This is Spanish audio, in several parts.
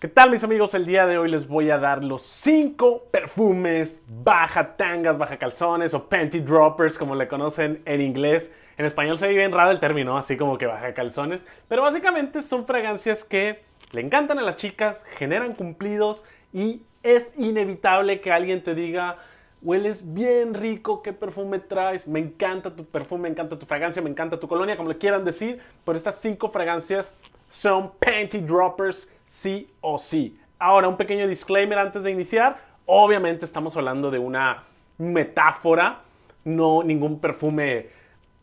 ¿Qué tal mis amigos? El día de hoy les voy a dar los 5 perfumes baja tangas, baja calzones o panty droppers como le conocen en inglés. En español se ve bien raro el término, así como que baja calzones, pero básicamente son fragancias que le encantan a las chicas, generan cumplidos y es inevitable que alguien te diga, hueles bien rico, qué perfume traes, me encanta tu perfume, me encanta tu fragancia, me encanta tu colonia, como le quieran decir, por estas 5 fragancias son panty droppers sí o sí. Ahora, un pequeño disclaimer antes de iniciar. Obviamente estamos hablando de una metáfora, no ningún perfume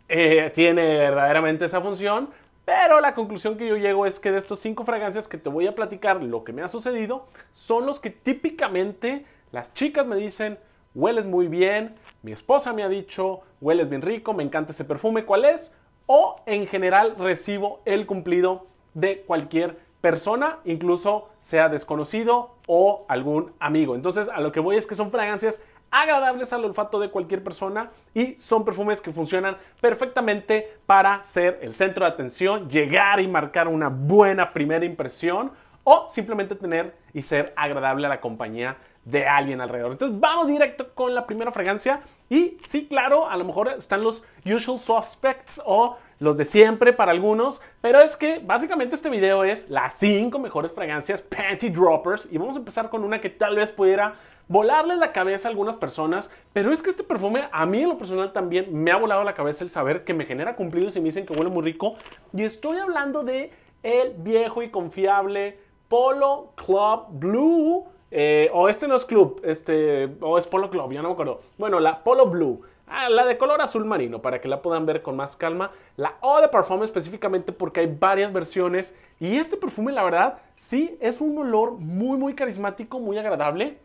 eh, tiene verdaderamente esa función, pero la conclusión que yo llego es que de estos cinco fragancias que te voy a platicar, lo que me ha sucedido, son los que típicamente las chicas me dicen, hueles muy bien, mi esposa me ha dicho, hueles bien rico, me encanta ese perfume, ¿cuál es? O en general recibo el cumplido de cualquier persona, incluso sea desconocido o algún amigo. Entonces, a lo que voy es que son fragancias agradables al olfato de cualquier persona y son perfumes que funcionan perfectamente para ser el centro de atención, llegar y marcar una buena primera impresión o simplemente tener y ser agradable a la compañía de alguien alrededor. Entonces vamos directo con la primera fragancia y sí, claro, a lo mejor están los usual suspects o los de siempre para algunos, pero es que básicamente este video es las cinco mejores fragancias panty droppers y vamos a empezar con una que tal vez pudiera volarle la cabeza a algunas personas, pero es que este perfume a mí en lo personal también me ha volado la cabeza el saber que me genera cumplidos y me dicen que huele muy rico y estoy hablando de el viejo y confiable Polo Club Blue eh, o este no es club, este, o es Polo Club, ya no me acuerdo. Bueno, la Polo Blue. Ah, la de color azul marino, para que la puedan ver con más calma. La O de perfume específicamente porque hay varias versiones. Y este perfume, la verdad, sí es un olor muy, muy carismático, muy agradable.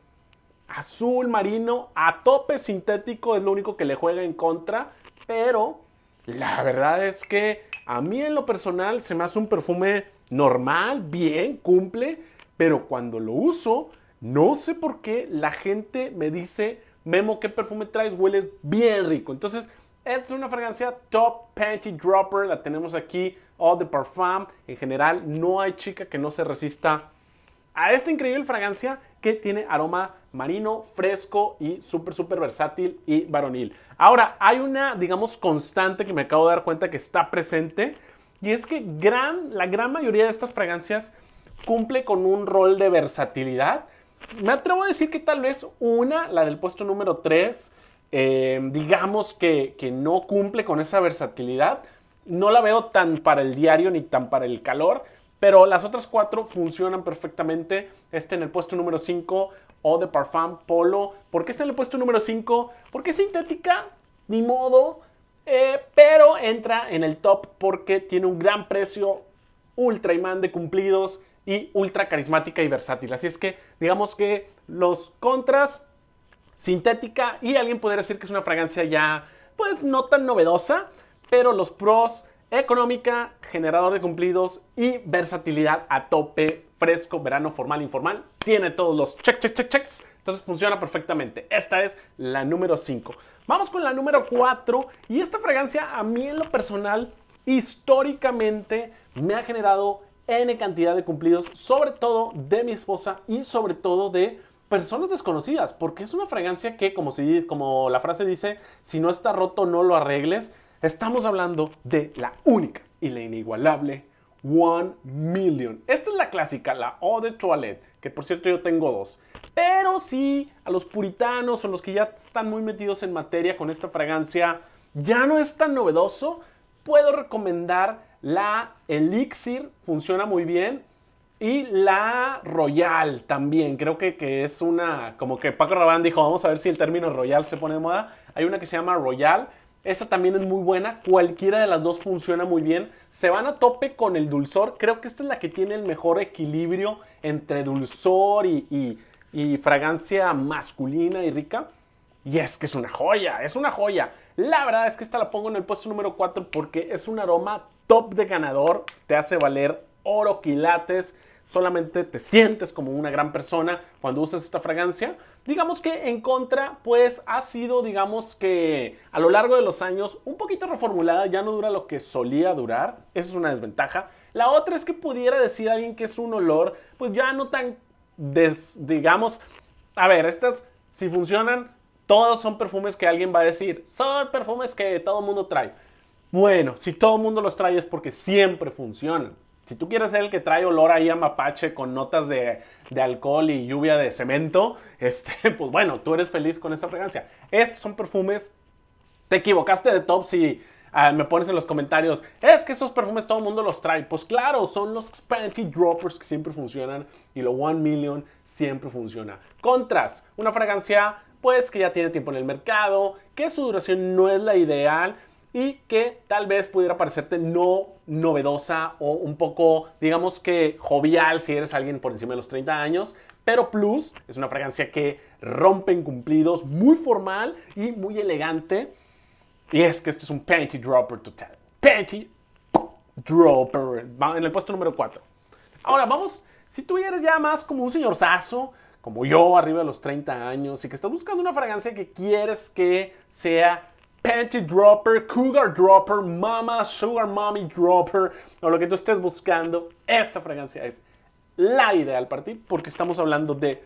Azul marino, a tope sintético, es lo único que le juega en contra. Pero la verdad es que a mí en lo personal se me hace un perfume normal, bien, cumple. Pero cuando lo uso, no sé por qué la gente me dice, Memo, ¿qué perfume traes? Huele bien rico. Entonces, esta es una fragancia Top Panty Dropper. La tenemos aquí, All The Parfum. En general, no hay chica que no se resista a esta increíble fragancia que tiene aroma marino, fresco y súper, súper versátil y varonil. Ahora, hay una, digamos, constante que me acabo de dar cuenta que está presente. Y es que gran, la gran mayoría de estas fragancias cumple con un rol de versatilidad me atrevo a decir que tal vez una, la del puesto número 3, eh, digamos que, que, no cumple con esa versatilidad. No la veo tan para el diario ni tan para el calor, pero las otras cuatro funcionan perfectamente. Este en el puesto número 5, o de Parfum Polo. ¿Por qué está en el puesto número 5? Porque es sintética, ni modo, eh, pero entra en el top porque tiene un gran precio, ultra imán de cumplidos, y ultra carismática y versátil. Así es que digamos que los contras, sintética y alguien podría decir que es una fragancia ya pues no tan novedosa, pero los pros, económica, generador de cumplidos y versatilidad a tope, fresco, verano, formal, informal, tiene todos los check, check, check, checks. Entonces funciona perfectamente. Esta es la número 5. Vamos con la número 4 y esta fragancia a mí en lo personal históricamente me ha generado N cantidad de cumplidos, sobre todo de mi esposa y sobre todo de personas desconocidas, porque es una fragancia que, como, como la frase dice, si no está roto no lo arregles, estamos hablando de la única y la inigualable One Million. Esta es la clásica, la Eau de Toilette, que por cierto yo tengo dos. Pero si a los puritanos o los que ya están muy metidos en materia con esta fragancia, ya no es tan novedoso, puedo recomendar la Elixir funciona muy bien. Y la Royal también, creo que, que, es una, como que Paco Rabanne dijo, vamos a ver si el término Royal se pone de moda. Hay una que se llama Royal, esa también es muy buena, cualquiera de las dos funciona muy bien. Se van a tope con el dulzor, creo que esta es la que tiene el mejor equilibrio entre dulzor y, y fragancia masculina y rica. Y es que es una joya, es una joya. La verdad es que esta la pongo en el puesto número 4 porque es un aroma top de ganador, te hace valer oro quilates, solamente te sientes como una gran persona cuando usas esta fragancia. Digamos que en contra, pues ha sido, digamos que a lo largo de los años, un poquito reformulada, ya no dura lo que solía durar, esa es una desventaja. La otra es que pudiera decir alguien que es un olor, pues ya no tan, digamos, a ver, estas, si funcionan, todos son perfumes que alguien va a decir, son perfumes que todo el mundo trae. Bueno, si todo el mundo los trae es porque siempre funciona. Si tú quieres ser el que trae olor ahí a mapache con notas de, alcohol y lluvia de cemento, este, pues bueno, tú eres feliz con esa fragancia. Estos son perfumes. Te equivocaste de top si ah, me pones en los comentarios, es que esos perfumes todo el mundo los trae. Pues claro, son los expensive Droppers que siempre funcionan y lo One Million siempre funciona. Contras, una fragancia pues que ya tiene tiempo en el mercado, que su duración no es la ideal, y que tal vez pudiera parecerte no novedosa o un poco, digamos que jovial si eres alguien por encima de los 30 años, pero Plus es una fragancia que rompe cumplidos muy formal y muy elegante. Y es que este es un panty dropper total. Panty dropper, en el puesto número 4. Ahora vamos, si tú eres ya más como un señorzazo, como yo, arriba de los 30 años, y que estás buscando una fragancia que quieres que sea panty dropper, cougar dropper, mama, sugar mommy dropper o lo que tú estés buscando, esta fragancia es la ideal para ti porque estamos hablando de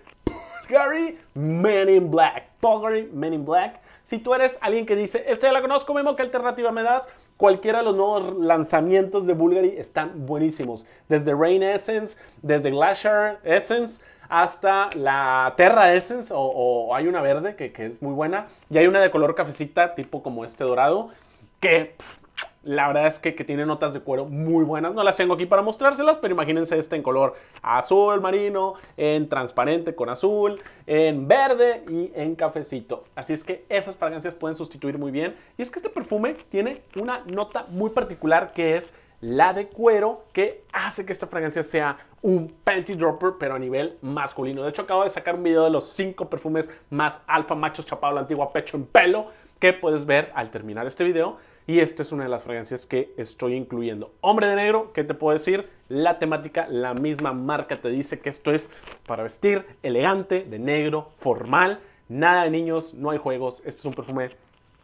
Gary Men in Black. Bulgari Men in Black. Si tú eres alguien que dice, esta ya la conozco, Memo, ¿qué alternativa me das? Cualquiera de los nuevos lanzamientos de Bulgari están buenísimos. Desde Rain Essence, desde Glacier Essence, hasta la Terra Essence, o, hay una verde que, es muy buena, y hay una de color cafecita, tipo como este dorado, que la verdad es que, tiene notas de cuero muy buenas. No las tengo aquí para mostrárselas, pero imagínense esta en color azul marino, en transparente con azul, en verde y en cafecito. Así es que esas fragancias pueden sustituir muy bien. Y es que este perfume tiene una nota muy particular que es la de cuero que hace que esta fragancia sea un panty dropper, pero a nivel masculino. De hecho, acabo de sacar un video de los 5 perfumes más alfa machos chapado la antigua pecho en pelo que puedes ver al terminar este video. Y esta es una de las fragancias que estoy incluyendo. Hombre de negro, ¿qué te puedo decir? La temática, la misma marca te dice que esto es para vestir elegante, de negro, formal. Nada de niños, no hay juegos. Este es un perfume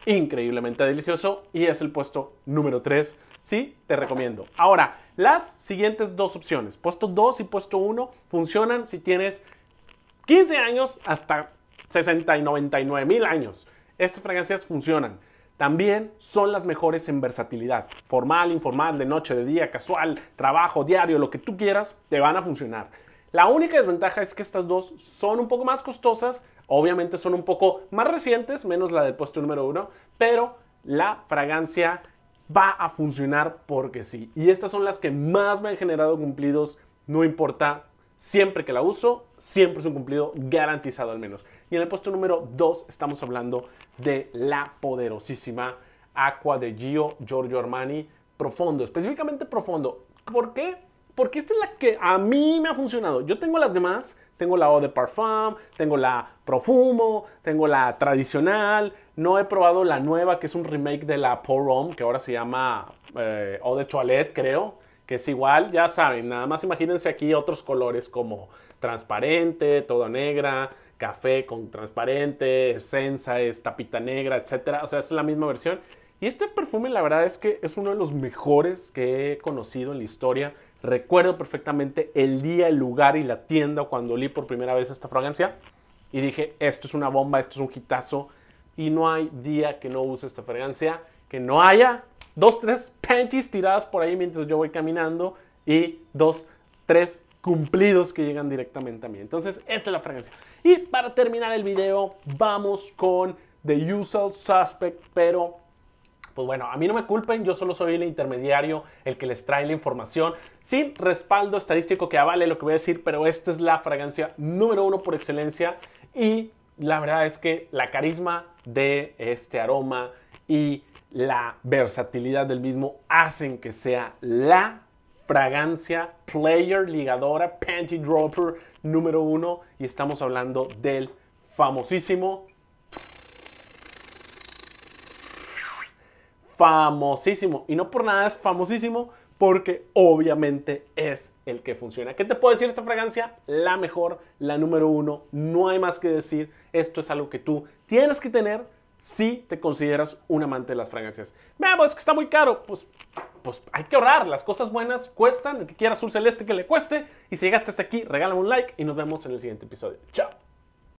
increíblemente delicioso y es el puesto número 3 Sí, te recomiendo. Ahora, las siguientes dos opciones, puesto 2 y puesto 1, funcionan si tienes 15 años hasta 60 y 99 mil años. Estas fragancias funcionan. También son las mejores en versatilidad. Formal, informal, de noche, de día, casual, trabajo, diario, lo que tú quieras, te van a funcionar. La única desventaja es que estas dos son un poco más costosas, obviamente son un poco más recientes, menos la del puesto número uno, pero la fragancia va a funcionar porque sí. Y estas son las que más me han generado cumplidos, no importa. Siempre que la uso, siempre es un cumplido garantizado al menos. Y en el puesto número 2 estamos hablando de la poderosísima Aqua de Gio Giorgio Armani Profondo, específicamente profundo. ¿Por qué? Porque esta es la que a mí me ha funcionado. Yo tengo las demás, tengo la eau de parfum, tengo la profumo, tengo la tradicional. No he probado la nueva, que es un remake de la Paul Rome, que ahora se llama eau eh, de toilette, creo. Que es igual, ya saben, nada más imagínense aquí otros colores como transparente, toda negra, café con transparente, esencia, es tapita negra, etc. O sea, es la misma versión. Y este perfume, la verdad es que es uno de los mejores que he conocido en la historia. Recuerdo perfectamente el día, el lugar y la tienda cuando olí por primera vez esta fragancia y dije, esto es una bomba, esto es un hitazo y no hay día que no use esta fragancia, que no haya dos, tres panties tiradas por ahí mientras yo voy caminando y dos, tres cumplidos que llegan directamente a mí. Entonces, esta es la fragancia. Y para terminar el video, vamos con The Usual Suspect, pero pues bueno, a mí no me culpen, yo solo soy el intermediario, el que les trae la información, sin respaldo estadístico que avale lo que voy a decir, pero esta es la fragancia número uno por excelencia y la verdad es que la carisma de este aroma y la versatilidad del mismo hacen que sea la fragancia player ligadora panty dropper número uno y estamos hablando del famosísimo famosísimo. Y no por nada es famosísimo porque obviamente es el que funciona. ¿Qué te puedo decir esta fragancia? La mejor, la número uno, no hay más que decir. Esto es algo que tú tienes que tener si te consideras un amante de las fragancias. Vamos, es pues, que está muy caro. Pues, pues hay que ahorrar, las cosas buenas cuestan, el que quiera azul celeste que le cueste. Y si llegaste hasta aquí, regálame un like y nos vemos en el siguiente episodio. Chao.